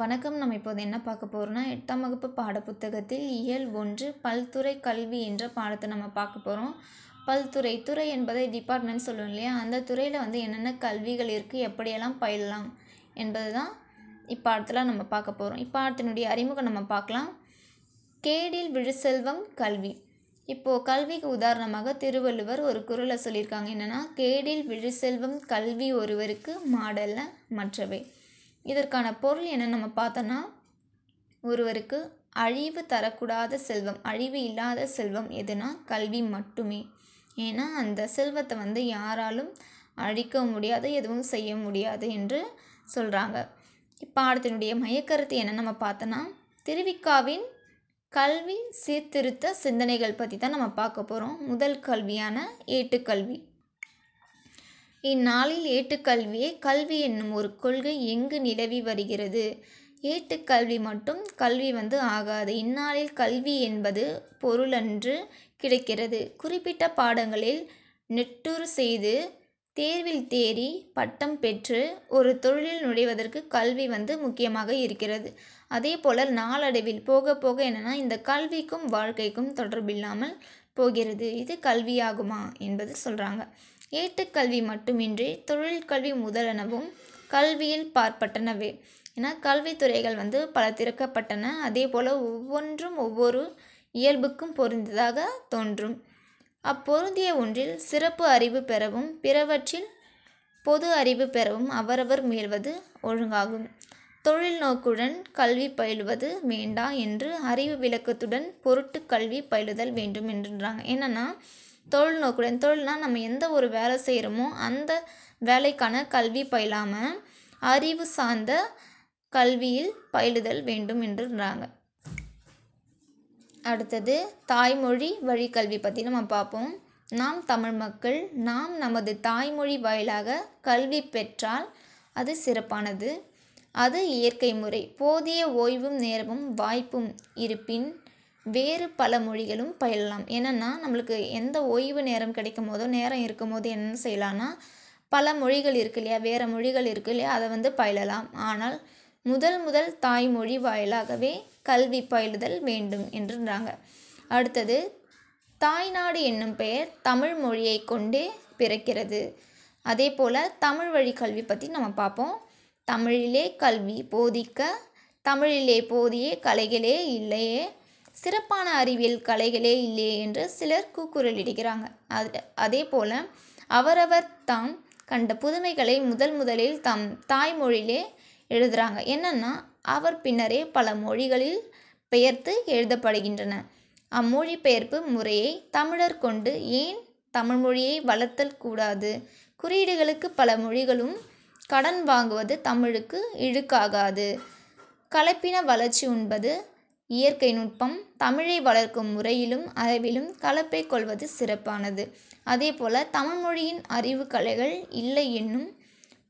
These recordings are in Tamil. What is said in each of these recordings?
வணக்கம் நம்ம இப்போது என்ன பார்க்க போகிறோம்னா எட்டாம் வகுப்பு பாடப்புத்தகத்தில் இயல் ஒன்று பல்துறை கல்வி என்ற பாடத்தை நம்ம பார்க்க போகிறோம் பல்துறை துறை என்பதை டிபார்ட்மெண்ட் சொல்லுவோம் இல்லையா அந்த துறையில் வந்து என்னென்ன கல்விகள் இருக்குது எப்படியெல்லாம் பயிலலாம் என்பது தான் இப்பாடத்தில் நம்ம பார்க்க போகிறோம் இப்பாடத்தினுடைய அறிமுகம் நம்ம பார்க்கலாம் கேடில் விழுசெல்வம் கல்வி இப்போது கல்விக்கு உதாரணமாக திருவள்ளுவர் ஒரு குரலை சொல்லியிருக்காங்க என்னென்னா கேடில் விழுசெல்வம் கல்வி ஒருவருக்கு மாடல்ல மற்றவை இதற்கான பொருள் என்ன நம்ம பார்த்தோன்னா ஒருவருக்கு அழிவு தரக்கூடாத செல்வம் அழிவு இல்லாத செல்வம் எதுனா கல்வி மட்டுமே ஏன்னா அந்த செல்வத்தை வந்து யாராலும் அழிக்க முடியாது எதுவும் செய்ய முடியாது என்று சொல்கிறாங்க இப்பாடத்தினுடைய மையக்கருத்து என்ன நம்ம பார்த்தோன்னா திருவிக்காவின் கல்வி சீர்திருத்த சிந்தனைகள் பற்றி தான் நம்ம பார்க்க போகிறோம் முதல் கல்வியான ஏட்டுக்கல்வி இந்நாளில் ஏட்டுக்கல்வியே கல்வி என்னும் ஒரு கொள்கை எங்கு நிலவி வருகிறது ஏட்டுக்கல்வி மட்டும் கல்வி வந்து ஆகாது இந்நாளில் கல்வி என்பது பொருளன்று கிடைக்கிறது குறிப்பிட்ட பாடங்களில் நெட்டூர் செய்து தேர்வில் தேறி பட்டம் பெற்று ஒரு தொழிலில் நுழைவதற்கு கல்வி வந்து முக்கியமாக இருக்கிறது அதே போல் நாளடைவில் போக போக என்னென்னா இந்த கல்விக்கும் வாழ்க்கைக்கும் தொடர்பில்லாமல் போகிறது இது கல்வியாகுமா என்பது சொல்கிறாங்க ஏட்டுக்கல்வி மட்டுமின்றி தொழிற்கல்வி முதலெனவும் கல்வியில் பார்ப்பட்டனவே என கல்வித்துறைகள் வந்து பல திறக்கப்பட்டன அதே போல் ஒவ்வொன்றும் ஒவ்வொரு இயல்புக்கும் பொருந்ததாக தோன்றும் அப்பொருந்திய ஒன்றில் சிறப்பு அறிவு பெறவும் பிறவற்றில் பொது அறிவு பெறவும் அவரவர் முயல்வது ஒழுங்காகும் தொழில் நோக்குடன் கல்வி பயிலுவது வேண்டா என்று அறிவு விளக்கத்துடன் பொருட்டு கல்வி பயிலுதல் வேண்டும் என்றாங்க என்னென்னா தொழில் நோக்குடன் தொழில்னால் நம்ம எந்த ஒரு வேலை செய்கிறோமோ அந்த வேலைக்கான கல்வி பயிலாமல் அறிவு சார்ந்த கல்வியில் பயிலுதல் வேண்டும் என்றுன்றாங்க அடுத்தது தாய்மொழி வழிக்கல்வி பற்றி நம்ம பார்ப்போம் நாம் தமிழ் மக்கள் நாம் நமது தாய்மொழி வாயிலாக கல்வி பெற்றால் அது சிறப்பானது அது இயற்கை முறை போதிய ஓய்வும் நேரமும் வாய்ப்பும் இருப்பின் வேறு பல மொழிகளும் பயிலலாம் என்னென்னா நம்மளுக்கு எந்த ஓய்வு நேரம் கிடைக்கும் போதோ நேரம் இருக்கும் போது என்ன செய்யலான்னா பல மொழிகள் இருக்கு இல்லையா வேறு மொழிகள் இருக்கு இல்லையா அதை வந்து பயிலலாம் ஆனால் முதல் முதல் தாய்மொழி வாயிலாகவே கல்வி பயிலுதல் வேண்டும் என்றுன்றாங்க அடுத்தது தாய்நாடு என்னும் பெயர் தமிழ் மொழியை கொண்டே பிறக்கிறது அதே போல் தமிழ் வழி கல்வி பற்றி நம்ம பார்ப்போம் தமிழிலே கல்வி போதிக்க தமிழிலே போதிய கலைகளே இல்லையே சிறப்பான அறிவியல் கலைகளே இல்லையே என்று சிலர் கூக்குரலிடுகிறாங்க அது அதே போல் அவரவர் தாம் கண்ட புதுமைகளை முதல் முதலில் தம் தாய்மொழியிலே எழுதுகிறாங்க என்னென்னா அவர் பின்னரே பல மொழிகளில் பெயர்த்து எழுதப்படுகின்றன அம்மொழி பெயர்ப்பு முறையை தமிழர் கொண்டு ஏன் தமிழ் மொழியை வளர்த்தல் கூடாது குறியீடுகளுக்கு பல மொழிகளும் கடன் வாங்குவது தமிழுக்கு இழுக்காகாது கலப்பின வளர்ச்சி உண்பது இயற்கை நுட்பம் தமிழை வளர்க்கும் முறையிலும் அளவிலும் கலப்பை கொள்வது சிறப்பானது அதேபோல் தமிழ்மொழியின் அறிவு கலைகள் இல்லை என்னும்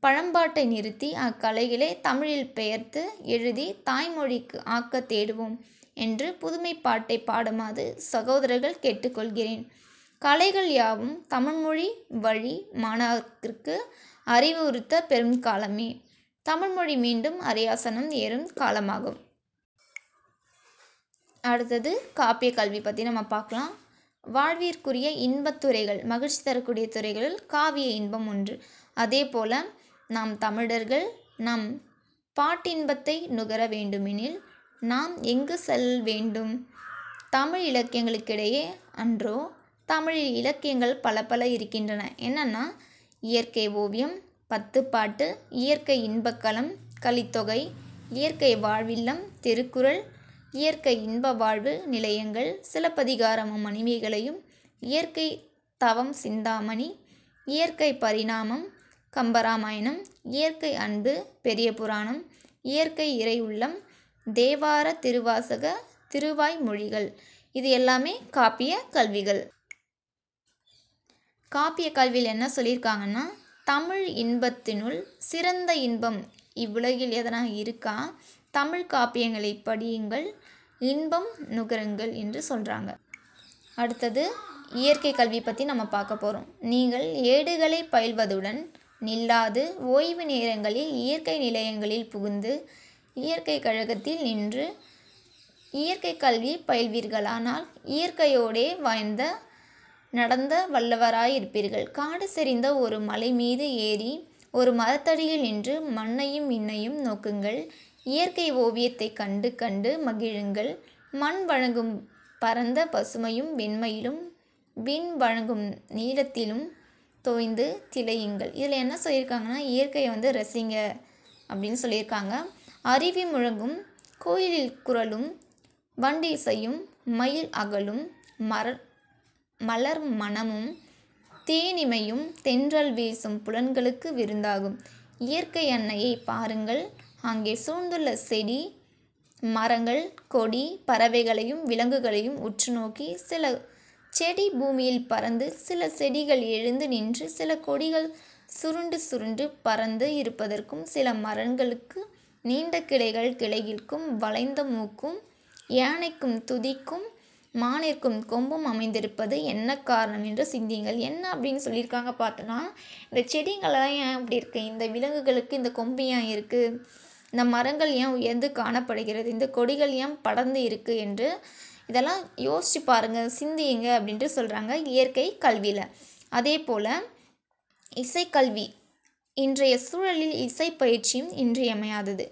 பழம்பாட்டை நிறுத்தி அக்கலைகளை தமிழில் பெயர்த்து எழுதி தாய்மொழிக்கு ஆக்க தேடுவோம் என்று புதுமை பாட்டை பாடுமாறு சகோதரர்கள் கேட்டுக்கொள்கிறேன் கலைகள் யாவும் தமிழ்மொழி வழி மாணவர்க்கு அறிவுறுத்த பெரும் காலமே தமிழ்மொழி மீண்டும் அரியாசனம் ஏறும் காலமாகும் அடுத்தது காப்பிய கல்வி பற்றி நம்ம பார்க்கலாம் வாழ்விற்குரிய இன்பத் துறைகள் மகிழ்ச்சி தரக்கூடிய துறைகளில் காவிய இன்பம் ஒன்று அதே போல் நாம் தமிழர்கள் நம் பாட்டின்பத்தை நுகர வேண்டுமெனில் நாம் எங்கு செல்ல வேண்டும் தமிழ் இலக்கியங்களுக்கிடையே அன்றோ தமிழ் இலக்கியங்கள் பல பல இருக்கின்றன என்னென்னா இயற்கை ஓவியம் பத்து பாட்டு இயற்கை இன்பக்கலம் கலித்தொகை இயற்கை வாழ்வில்லம் திருக்குறள் இயற்கை இன்ப வாழ்வு நிலையங்கள் சிலப்பதிகாரமும் மணிமேகலையும் இயற்கை தவம் சிந்தாமணி இயற்கை பரிணாமம் கம்பராமாயணம் இயற்கை அன்பு பெரிய புராணம் இயற்கை இறை உள்ளம் தேவார திருவாசக திருவாய் மொழிகள் இது எல்லாமே காப்பிய கல்விகள் காப்பிய கல்வியில் என்ன சொல்லியிருக்காங்கன்னா தமிழ் இன்பத்தினுள் சிறந்த இன்பம் இவ்வுலகில் எதனா இருக்கா தமிழ் காப்பியங்களை படியுங்கள் இன்பம் நுகருங்கள் என்று சொல்கிறாங்க அடுத்தது இயற்கை கல்வி பற்றி நம்ம பார்க்க போகிறோம் நீங்கள் ஏடுகளை பயில்வதுடன் நில்லாது ஓய்வு நேரங்களில் இயற்கை நிலையங்களில் புகுந்து இயற்கை கழகத்தில் நின்று இயற்கை கல்வி பயில்வீர்களானால் இயற்கையோடே வாய்ந்த நடந்த வல்லவராயிருப்பீர்கள் காடு செறிந்த ஒரு மலை மீது ஏறி ஒரு மரத்தடியில் நின்று மண்ணையும் விண்ணையும் நோக்குங்கள் இயற்கை ஓவியத்தை கண்டு கண்டு மகிழுங்கள் மண் வழங்கும் பரந்த பசுமையும் வெண்மையிலும் விண் வழங்கும் நீளத்திலும் தோய்ந்து திளையுங்கள் இதில் என்ன சொல்லியிருக்காங்கன்னா இயற்கையை வந்து ரசிங்க அப்படின்னு சொல்லியிருக்காங்க அருவி முழங்கும் கோயிலில் குரலும் வண்டி இசையும் மயில் அகலும் மர மலர் மனமும் தேனிமையும் தென்றல் வீசும் புலன்களுக்கு விருந்தாகும் இயற்கை அன்னையை பாருங்கள் அங்கே சூழ்ந்துள்ள செடி மரங்கள் கொடி பறவைகளையும் விலங்குகளையும் உற்று நோக்கி சில செடி பூமியில் பறந்து சில செடிகள் எழுந்து நின்று சில கொடிகள் சுருண்டு சுருண்டு பறந்து இருப்பதற்கும் சில மரங்களுக்கு நீண்ட கிளைகள் கிளைகிற்கும் வளைந்த மூக்கும் யானைக்கும் துதிக்கும் மானிற்கும் கொம்பும் அமைந்திருப்பது என்ன காரணம் என்று சிந்தியுங்கள் என்ன அப்படின்னு சொல்லியிருக்காங்க பார்த்தோன்னா இந்த செடிங்களெல்லாம் ஏன் அப்படி இருக்குது இந்த விலங்குகளுக்கு இந்த கொம்பு ஏன் இருக்குது இந்த மரங்கள் ஏன் உயர்ந்து காணப்படுகிறது இந்த கொடிகள் ஏன் படர்ந்து இருக்குது என்று இதெல்லாம் யோசித்து பாருங்கள் சிந்தியுங்க அப்படின்ட்டு சொல்கிறாங்க இயற்கை கல்வியில் அதே போல் இசைக்கல்வி இன்றைய சூழலில் இசை பயிற்சியும் இன்றியமையாதது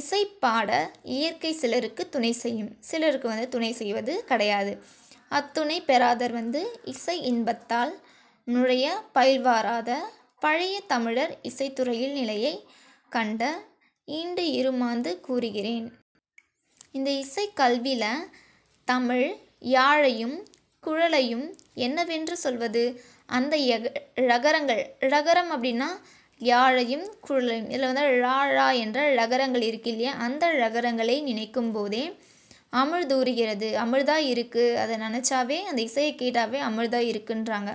இசை பாட இயற்கை சிலருக்கு துணை செய்யும் சிலருக்கு வந்து துணை செய்வது கிடையாது அத்துணை பெறாதர் வந்து இசை இன்பத்தால் நுழைய பயில்வாராத பழைய தமிழர் இசைத்துறையில் நிலையை கண்ட ஈண்டு இருமாந்து கூறுகிறேன் இந்த இசை கல்வியில் தமிழ் யாழையும் குழலையும் என்னவென்று சொல்வது அந்த ரகரங்கள் ரகரம் அப்படின்னா யாழையும் குழலையும் இதில் வந்து ழா என்ற ரகரங்கள் இருக்கு இல்லையா அந்த ரகரங்களை நினைக்கும் போதே அமிழ்தூறுகிறது அமிழ்தா இருக்குது அதை நினச்சாவே அந்த இசையை கேட்டாவே அமிழ்தா இருக்குன்றாங்க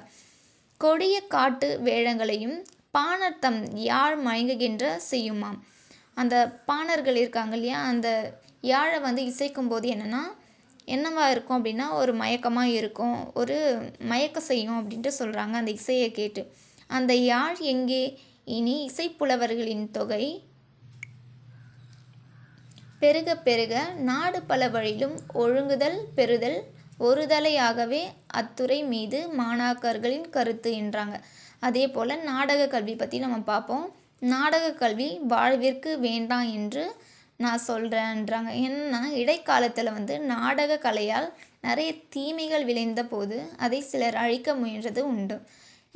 கொடிய காட்டு வேழங்களையும் பானர்த்தம் யாழ் மயங்குகின்ற செய்யுமாம் அந்த பாணர்கள் இருக்காங்க இல்லையா அந்த யாழை வந்து இசைக்கும் போது என்னென்னா என்னவாக இருக்கும் அப்படின்னா ஒரு மயக்கமாக இருக்கும் ஒரு மயக்க செய்யும் அப்படின்ட்டு சொல்கிறாங்க அந்த இசையை கேட்டு அந்த யாழ் எங்கே இனி இசைப்புலவர்களின் தொகை பெருக பெருக நாடு பல வழியிலும் ஒழுங்குதல் பெறுதல் ஒருதலையாகவே அத்துறை மீது மாணாக்கர்களின் கருத்து என்றாங்க அதே போல் நாடக கல்வி பற்றி நம்ம பார்ப்போம் நாடக கல்வி வாழ்விற்கு வேண்டாம் என்று நான் சொல்கிறேன்றாங்க ஏன்னா இடைக்காலத்தில் வந்து நாடக கலையால் நிறைய தீமைகள் விளைந்த போது அதை சிலர் அழிக்க முயன்றது உண்டு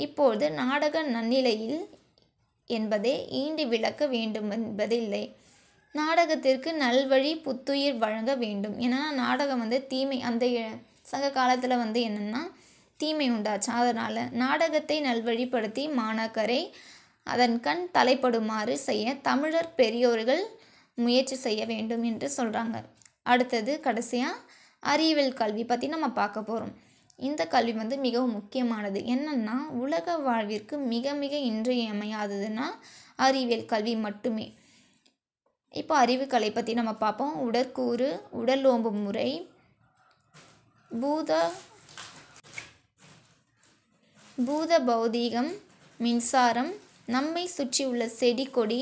இப்போது நாடக நன்னிலையில் என்பதை ஈண்டு விளக்க வேண்டும் என்பதில்லை நாடகத்திற்கு நல்வழி புத்துயிர் வழங்க வேண்டும் ஏன்னா நாடகம் வந்து தீமை அந்த சங்க காலத்தில் வந்து என்னென்னா தீமை உண்டாச்சு அதனால் நாடகத்தை நல்வழிப்படுத்தி மாணாக்கரை அதன் கண் தலைப்படுமாறு செய்ய தமிழர் பெரியோர்கள் முயற்சி செய்ய வேண்டும் என்று சொல்கிறாங்க அடுத்தது கடைசியாக அறிவியல் கல்வி பற்றி நம்ம பார்க்க போகிறோம் இந்த கல்வி வந்து மிகவும் முக்கியமானது என்னென்னா உலக வாழ்விற்கு மிக மிக இன்றியமையாததுன்னா அறிவியல் கல்வி மட்டுமே இப்போ அறிவு கலை பற்றி நம்ம பார்ப்போம் உடற்கூறு உடல் ஓம்பு முறை பூத பூத பௌதீகம் மின்சாரம் நம்மை சுற்றி உள்ள செடி கொடி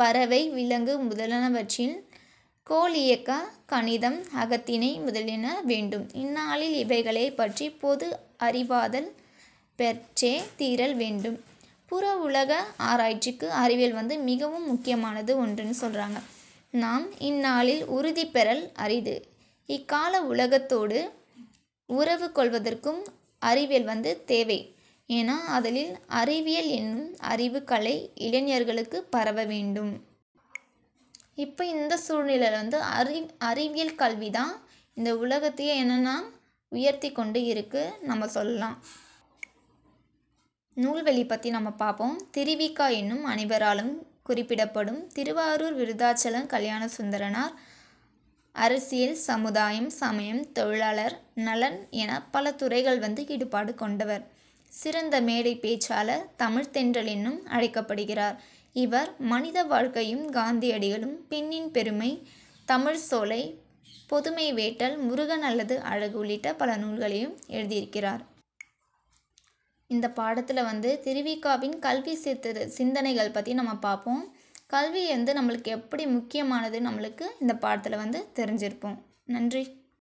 பறவை விலங்கு முதலானவற்றில் கோல் இயக்க கணிதம் அகத்தினை முதலின வேண்டும் இந்நாளில் இவைகளை பற்றி பொது அறிவாதல் பெற்றே தீரல் வேண்டும் புற உலக ஆராய்ச்சிக்கு அறிவியல் வந்து மிகவும் முக்கியமானது ஒன்றுன்னு சொல்கிறாங்க நாம் இந்நாளில் உறுதி பெறல் அரிது இக்கால உலகத்தோடு உறவு கொள்வதற்கும் அறிவியல் வந்து தேவை என அதலில் அறிவியல் என்னும் அறிவு கலை இளைஞர்களுக்கு பரவ வேண்டும் இப்போ இந்த சூழ்நிலையில் வந்து அறி அறிவியல் கல்வி தான் இந்த உலகத்தையே என்னென்னா உயர்த்தி கொண்டு இருக்குது நம்ம சொல்லலாம் நூல்வெளி பற்றி நம்ம பார்ப்போம் திருவிக்கா என்னும் அனைவராலும் குறிப்பிடப்படும் திருவாரூர் விருதாச்சலம் கல்யாண சுந்தரனார் அரசியல் சமுதாயம் சமயம் தொழிலாளர் நலன் என பல துறைகள் வந்து ஈடுபாடு கொண்டவர் சிறந்த மேடை பேச்சாளர் தமிழ்த்தென்றல் என்னும் அழைக்கப்படுகிறார் இவர் மனித வாழ்க்கையும் காந்தியடிகளும் பெண்ணின் பெருமை தமிழ் சோலை பொதுமை வேட்டல் முருகன் அல்லது அழகு உள்ளிட்ட பல நூல்களையும் எழுதியிருக்கிறார் இந்த பாடத்தில் வந்து திருவிக்காவின் கல்வி சித்த சிந்தனைகள் பற்றி நம்ம பார்ப்போம் கல்வி வந்து நம்மளுக்கு எப்படி முக்கியமானது நம்மளுக்கு இந்த பாடத்தில் வந்து தெரிஞ்சிருப்போம் நன்றி